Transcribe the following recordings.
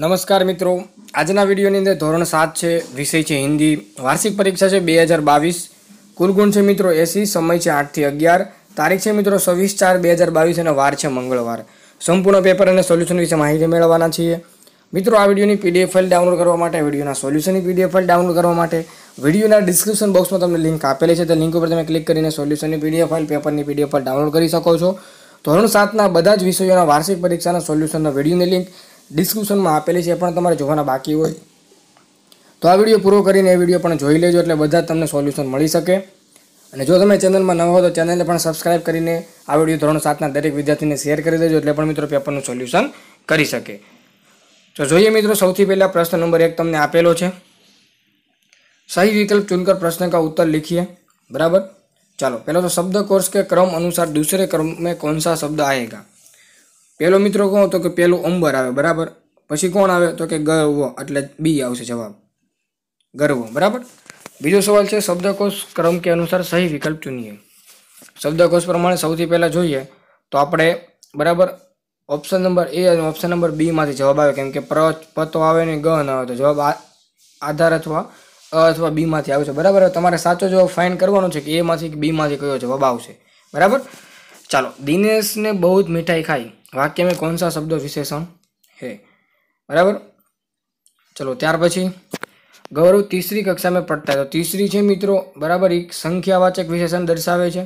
નમસ્કાર મિત્રો આજના વિડીયોની અંદર ધોરણ સાત છે વિષય છે હિન્દી વાર્ષિક પરીક્ષા છે બે હજાર બાવીસ કુલગુણ છે મિત્રો એસી સમય છે આઠથી અગિયાર તારીખ છે મિત્રો સવીસ ચાર બે હજાર બાવીસ અને વાર છે મંગળવાર સંપૂર્ણ પેપર અને સોલ્યુશન વિશે માહિતી મેળવવાના છીએ મિત્રો આ વિડીયોની પીડીએફ ફાઇલ ડાઉનલોડ કરવા માટે વિડીયોના સોલ્યુશનની પીડીએફ ફાઇલ ડાઉનલોડ કરવા માટે વિડીયોના ડિસ્ક્રિપ્શન બોક્સમાં તમને લિંક આપેલી છે તે લિંક ઉપર તમે ક્લિક કરીને સોલ્યુશનની પીડીએફ ફાઇલ પેપરની પીડીએફ ફાઇલ ડાઉનલોડ કરી શકો છો ધોરણ સાતના બધા જ વિષયોના વાર્ષિક પરીક્ષાના સોલ્યુશનના વિડીયોની લિંક ડિસ્ક્રિપ્શનમાં આપેલી છે પણ તમારે જોવાના બાકી હોય તો આ વિડીયો પૂરો કરીને એ વિડીયો પણ જોઈ લેજો એટલે બધા તમને સોલ્યુશન મળી શકે અને જો તમે ચેનલમાં ન હો તો ચેનલને પણ સબસ્ક્રાઇબ કરીને આ વિડીયો ધોરણ સાતના દરેક વિદ્યાર્થીને શેર કરી દેજો એટલે પણ મિત્રો પેપરનું સોલ્યુશન કરી શકે તો જોઈએ મિત્રો સૌથી પહેલાં પ્રશ્ન નંબર એક તમને આપેલો છે સહી વિકલ્પ ચૂનકર પ્રશ્ન કા ઉત્તર લખીએ બરાબર ચાલો પહેલો તો શબ્દ કોર્સ કે ક્રમ અનુસાર दूसरे ક્રમ મેં कौन सा शब्द आएगा પહેલો મિત્રો કહો તો કે પહેલું અંબર આવે બરાબર પછી કોણ આવે તો કે ગર્વ એટલે બી આવશે જવાબ ગર્વ બરાબર બીજો સવાલ છે શબ્દકોષ ક્રમ કે અનુસાર સહી વિકલ્પ ચૂનીએ શબ્દકોશ પ્રમાણે સૌથી પહેલાં જોઈએ તો આપણે બરાબર ઓપ્શન નંબર એ અને ઓપ્શન નંબર બીમાંથી જવાબ આવે કેમ કે પ્ર પતો આવે ને ગ ન આવે તો જવાબ આધાર અથવા અ અથવા બીમાંથી આવશે બરાબર તમારે સાચો જવાબ ફાઇન કરવાનો છે કે એમાંથી કે બીમાંથી કયો જવાબ આવશે બરાબર ચાલો દિનેશને બહુ જ મીઠાઈ ખાઈ વાક્ય મેં કોણ સા શબ્દ વિશેષણ હે બરાબર ચલો ત્યાર પછી ગૌરવ તીસરી કક્ષા મેં પડતા તો તીસરી છે મિત્રો બરાબર એક સંખ્યાવાચક વિશેષણ દર્શાવે છે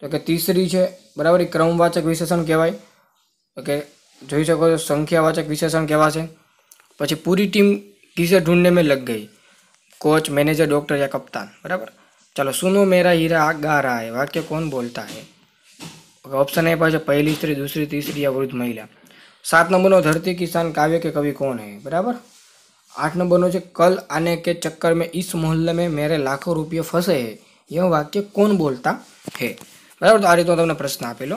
તો કે તીસરી છે બરાબર એ ક્રમવાચક વિશેષણ કહેવાય તો કે જોઈ શકો છો સંખ્યાવાચક વિશેષણ છે પછી પૂરી ટીમ કિસે ઢૂંઢને મેં લગ ગઈ કોચ મેનેજર ડૉક્ટર યા કપ્તાન બરાબર ચલો સુનો મેરા હીરા આ ગા રહા હૈ વાક્ય કોણ બોલતા હૈ ऑप्शन है पास पहली स्त्री दूसरी तीसरी या वृद्ध महिला સાત નંબરનો ધરતી કિસાન કાવ્ય કે કવિ કોણ હે બરાબર આઠ નંબરનો છે કલ આને કે ચક્કર મેં ઇસ મોહલ્લે મેં મેરે લાખો રૂપિયા ફસે હે એવું વાક્ય કોણ બોલતા હે બરાબર તો આ રીતનો તમને પ્રશ્ન આપેલો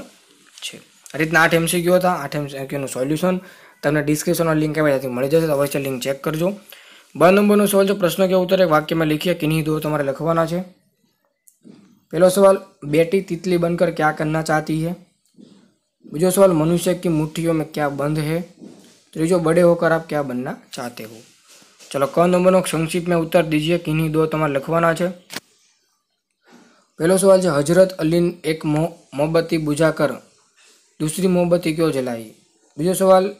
છે આ રીતના આઠ એમસીક્યુ હતા આઠ એમસી એમસીક્યુનું સોલ્યુશન તમને ડિસ્ક્રિપ્શનમાં લિંક આવે ત્યાંથી મળી જશે અવશ્ય લિંક ચેક કરજો બ નંબરનો સોલ છે પ્રશ્ન કે ઉત્તર એક વાક્યમાં લખીએ કિન્હી દો તમારે લખવાના છે पहला सवाल बेटी तितली बनकर क्या करना चाहती है दूसरा सवाल मनुष्य की मुठ्ठियों में क्या बंद है त्रीजो बड़े होकर आप क्या बनना चाहते हो चलो क नंबर संक्षिप्त में उत्तर दीजिए किन्हीं दो तुम्हारे लिखवाना है पहलो सवाल हजरत अली ने एक मोमबत्ती बुझा कर दूसरी मोमबत्ती क्यों जलाई बीजो सवाल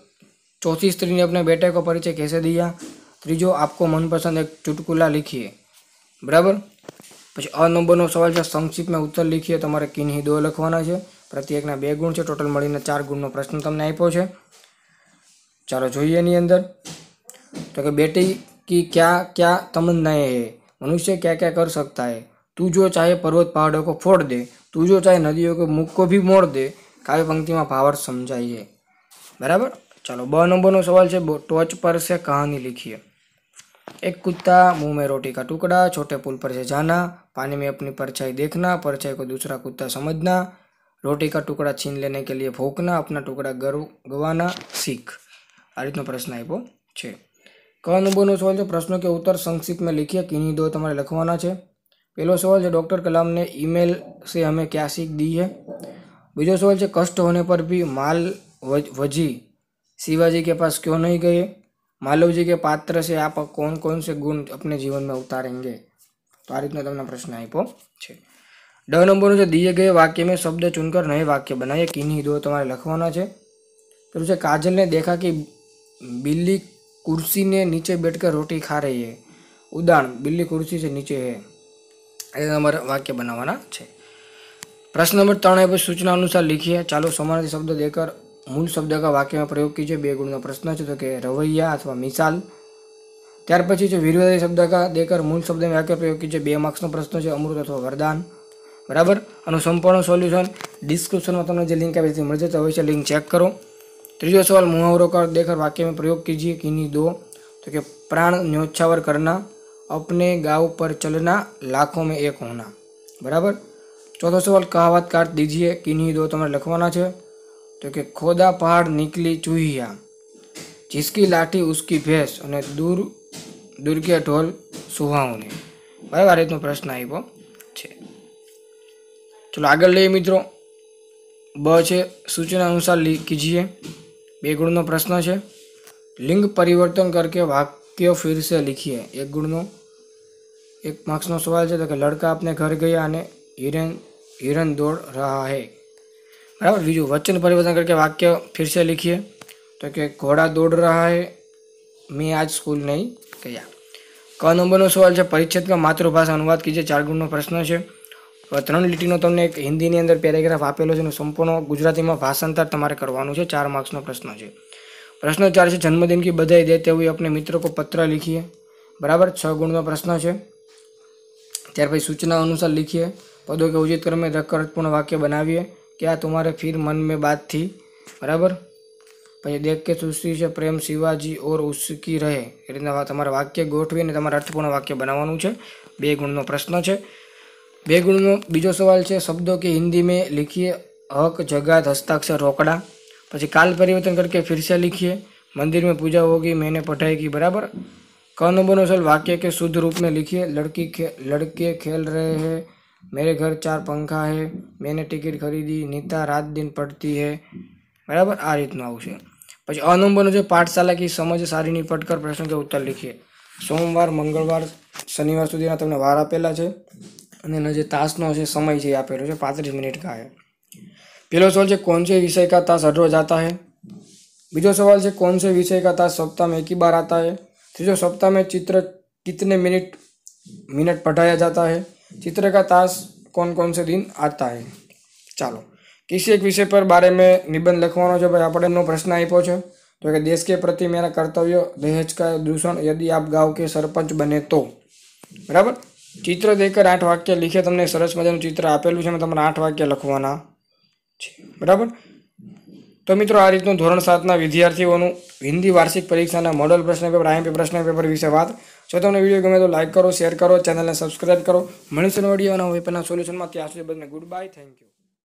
चौथी स्त्री ने अपने बेटे को परिचय कैसे दिया त्रीजो आपको मनपसंद एक चुटकुला लिखिए बराबर પછી અ નંબરનો સવાલ છે સંક્ષિપ્તમાં ઉત્તર લખીએ તમારે કિન્હી દો લખવાના છે પ્રત્યેકના બે ગુણ છે ટોટલ મળીને ચાર ગુણનો પ્રશ્ન તમને આપ્યો છે ચાલો જોઈએ એની અંદર તો કે બેટી કી ક્યા ક્યા તમન્નાએ હે મનુષ્ય ક્યાં ક્યાં કર શકતા હે તું જો ચાહે પર્વત પહાડો કો ફોડ દે તું જો ચાહે નદીઓ કે મુખ કો ભી મોડ દે કાવ્ય પંક્તિમાં ભાવર સમજાઈએ બરાબર ચાલો બ નંબરનો સવાલ છે ટોચ પર છે કહાની લખીએ एक कुत्ता मुंह में रोटी का टुकड़ा छोटे पुल पर से जाना पानी में अपनी परछाई देखना परछाई को दूसरा कुत्ता समझना રોટી કા ટુકડા છીન લેને કે લીએ ભોકના અપના ટુકડા ગવાના सीख આ રીતનો પ્રશ્ન આપ્યો છે ક નંબરનો સવાલ છે પ્રશ્નો કે ઉત્તર સંક્ષિપ્તમાં લખીએ કિની દો તમારે લખવાના છે પહેલો સવાલ છે ડૉક્ટર कलाम ने ईमेल से हमें क्या सीख दी है બીજો સવાલ છે કષ્ટ હોને પર भी माल वजी शिवाजी के पास क्यों नहीं गए मालव जी के पात्र से आप कौन कौन से गुण अपने जीवन में તો આ રીતનો તમને પ્રશ્ન આપ્યો છે ડ નંબરનું જે દિયે ગયે વાક્ય મેં શબ્દ ચૂનકર નય વાક્ય બનાવીએ કિન્હી દો તમારે લખવાના છે પેલું છે કાજલને દેખા કે બિલ્લી કુર્સીને નીચે બેઠકર રોટી ખા રહી હે ઉદાહરણ બિલ્લી કુર્સી છે નીચે હે એ તમારે વાક્ય બનાવવાના છે પ્રશ્ન નંબર ત્રણ એ સૂચના અનુસાર લીખીએ ચાલો સમાનાર્થી શબ્દ દેખર મૂળ શબ્દ કા વાક્યમાં પ્રયોગ કીજે બે ગુણનો પ્રશ્ન છે તો કે રવૈયા અથવા મિસાલ ત્યાર પછી છે વિરોધી શબ્દ કા દેકર મૂળ શબ્દ વાક્ય પ્રયોગ કીજે બે માર્ક્સનો પ્રશ્ન છે અમૃત અથવા વરદાન બરાબર આનું સંપૂર્ણ સોલ્યુશન ડિસ્ક્રિપ્શનમાં તમને જે લિંક આપી છે મળી જતા હોય છે લિંક ચેક કરો ત્રીજો સવાલ મુહાવરો કર દેખર વાક્યમાં પ્રયોગ કીજીએ કિની દો તો કે પ્રાણ ન્યોછાવર કરના અપને ગાવ પર ચલના લાખો મેં એક होना બરાબર ચોથો સવાલ કહાવત કાઢ દીજીએ કિન્હી દો તમારે લખવાના છે તો કે ખોદા પહાડ નીકળી ચૂહિયા જીસકી લાઠી ઉસકી ભેંસ અને દૂર દુર્ગે ઢોલ સુહાઉને બરાબર આ રીતનો પ્રશ્ન આવ્યો છે ચલો આગળ લઈએ મિત્રો બ છે સૂચના અનુસાર કીજીએ બે ગુણનો પ્રશ્ન છે લિંગ પરિવર્તન કરકે વાક્ય ફિરસે સે લિખીએ એક ગુણનો એક માર્ક્સનો સવાલ છે તો કે લડકા આપને ઘર ગયા અને હિરન હિરન દોડ રહ્યા હૈ બરાબર બીજું वचन પરિવર્તન करके वाक्य फिर से लिखिए तो कि ઘોડા દોડ રહા મેં આજ સ્કૂલ નહીં ગયા ક નંબરનો સવાલ છે પરિચ્છેદમાં માતૃભાષા અનુવાદ કીજે ચાર ગુણનો પ્રશ્ન છે ત્રણ લીટીનો તમને એક હિન્દીની અંદર પેરેગ્રાફ આપેલો છે અને સંપૂર્ણ ગુજરાતીમાં ભાષાંતર તમારે કરવાનું છે ચાર માર્ક્સનો પ્રશ્ન છે પ્રશ્ન ચાર છે જન્મદિન કી બધાઈ દે તેવું આપણે મિત્રો કો પત્ર લખીએ બરાબર છ ગુણનો પ્રશ્ન છે ત્યાર પછી સૂચના અનુસાર લખીએ પદો કે ઉચિત ક્રમે રકર્તપૂર્ણ વાક્ય બનાવીએ क्या तुम्हारे फिर मन में बात थी बराबर पे देख के सुश्री से प्रेम शिवाजी और उसकी रहे तुम्हारे गोठवी ने अर्थपूर्ण वक्य बना है बे गुणनों प्रश्न है बे गुण बीजो सवाल है शब्दों के हिंदी में लिखिए हक जगात हस्ताक्षर रोकड़ा पीछे काल परिवर्तन करके फिर से लिखिए मंदिर में पूजा होगी मैंने पठाएगी बराबर क नंबर वाक्य के शुद्ध रूप में लिखिए लड़की खे, लड़के खेल रहे हैं મેરે ઘર ચાર પંખા હે મેને ટિકિટ ખરીદી નીતા રાત દિન પડતી હે બરાબર આ રીતનું આવશે પછી અ નંબરનો છે પાઠશાલા કે સમજ સારી નહીં પટકર પ્રશ્ન કે ઉત્તર લખીએ સોમવાર મંગળવાર શનિવાર સુધીના તમને વાર આપેલા છે અને એનો જે તાસનો છે સમય છે આપેલો છે પાંત્રીસ મિનિટ કા હે પહેલો સવાલ છે કોણ છે વિષય કા તાસ હર રોજ આતા હે બીજો સવાલ છે કોણ સે વિષય કા તાસ સપ્તાહમાં મેં એકી બાર આતા હે ત્રીજો સપ્તાહમાં ચિત્ર કિતને મિનિટ મિનિટ પઢાયા જાતા હે चित्र का ताश कौन कौन से दिन आता है ચાલો કિસી એક વિષય પર બારે મેં નિબંધ લખવાનો છે ભાઈ આપણે એમનો પ્રશ્ન આપ્યો છે તો કે દેશ કે પ્રતિ મેરા કર્તવ્ય દહેજ કા દૂષણ યદિ આપ ગાંવ કે સરપંચ બને તો બરાબર ચિત્ર દેખર આઠ વાક્ય લીખે તમને સરસ મજાનું ચિત્ર આપેલું છે તમને આઠ વાક્ય લખવાના છે બરાબર તો મિત્રો આ રીતનું ધોરણ સાતના વિદ્યાર્થીઓનું હિન્દી વાર્ષિક પરીક્ષાના મોડલ પ્રશ્ન પેપર આઈએમપી પ્રશ્ન પેપર વિશે વાત જો તમને વિડીયો ગમે તો લાઇક કરો શેર કરો ચેનલને સબસ્ક્રાઈબ કરો મળીશું વિડીયોના હોય પહેલાં સોલ્યુશનમાં ત્યાં સુધી બધાને ગુડ બાય થેન્ક યુ